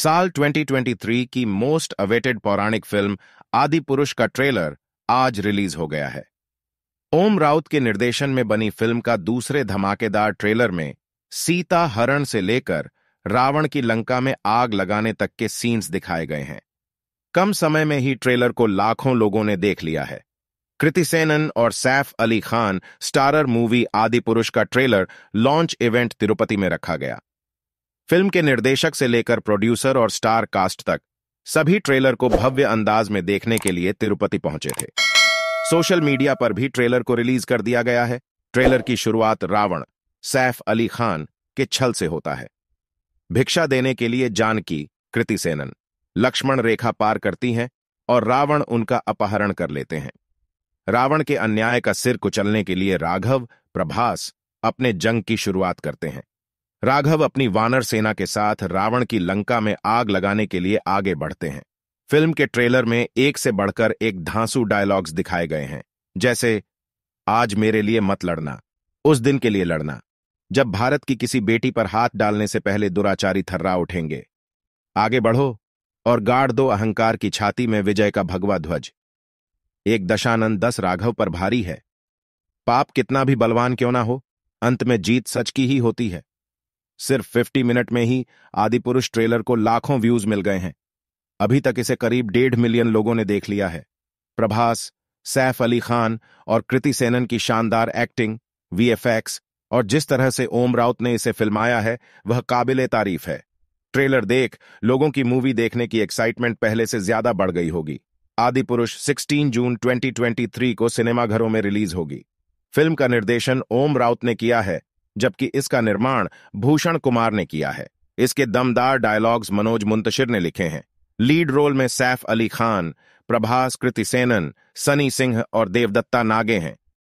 साल 2023 की most awaited पौराणिक फिल्म आदि पुरुष का ट्रेलर आज रिलीज हो गया है ओम राउत के निर्देशन में बनी फिल्म का दूसरे धमाकेदार ट्रेलर में सीता हरण से लेकर रावण की लंका में आग लगाने तक के सीन्स दिखाए गए हैं कम समय में ही ट्रेलर को लाखों लोगों ने देख लिया है कृति सेनन और Saif Ali Khan starrer movie Adipurush का ट्रेलर लॉन्च इवेंट तिरुपति में रखा गया फिल्म के निर्देशक से लेकर प्रोड्यूसर और स्टार कास्ट तक सभी ट्रेलर को भव्य अंदाज में देखने के लिए तिरुपति पहुंचे थे सोशल मीडिया पर भी ट्रेलर को रिलीज कर दिया गया है ट्रेलर की शुरुआत रावण सैफ अली खान के छल से होता है भिक्षा देने के लिए जानकी कृति सेनन लक्ष्मण रेखा पार करती हैं और रावण उनका अपहरण कर लेते हैं रावण के अन्याय का सिर कुचलने के लिए राघव प्रभास अपने जंग की शुरुआत करते हैं राघव अपनी वानर सेना के साथ रावण की लंका में आग लगाने के लिए आगे बढ़ते हैं फिल्म के ट्रेलर में एक से बढ़कर एक धांसू डायलॉग्स दिखाए गए हैं जैसे आज मेरे लिए मत लड़ना उस दिन के लिए लड़ना जब भारत की किसी बेटी पर हाथ डालने से पहले दुराचारी थर्रा उठेंगे आगे बढ़ो और गाड़ दो अहंकार की छाती में विजय का भगवा ध्वज एक दशानंद दस राघव पर भारी है पाप कितना भी बलवान क्यों ना हो अंत में जीत सच की ही होती है सिर्फ 50 मिनट में ही आदिपुरुष ट्रेलर को लाखों व्यूज मिल गए हैं अभी तक इसे करीब डेढ़ मिलियन लोगों ने देख लिया है प्रभास सैफ अली खान और कृति सेनन की शानदार एक्टिंग वीएफएक्स और जिस तरह से ओम राउत ने इसे फिल्माया है वह काबिल तारीफ है ट्रेलर देख लोगों की मूवी देखने की एक्साइटमेंट पहले से ज्यादा बढ़ गई होगी आदिपुरुष 16 जून 2023 को सिनेमाघरों में रिलीज होगी फिल्म का निर्देशन ओम राउत ने किया है जबकि इसका निर्माण भूषण कुमार ने किया है इसके दमदार डायलॉग्स मनोज मुंतशिर ने लिखे हैं लीड रोल में सैफ अली खान प्रभास कृति सेनन सनी सिंह और देवदत्ता नागे हैं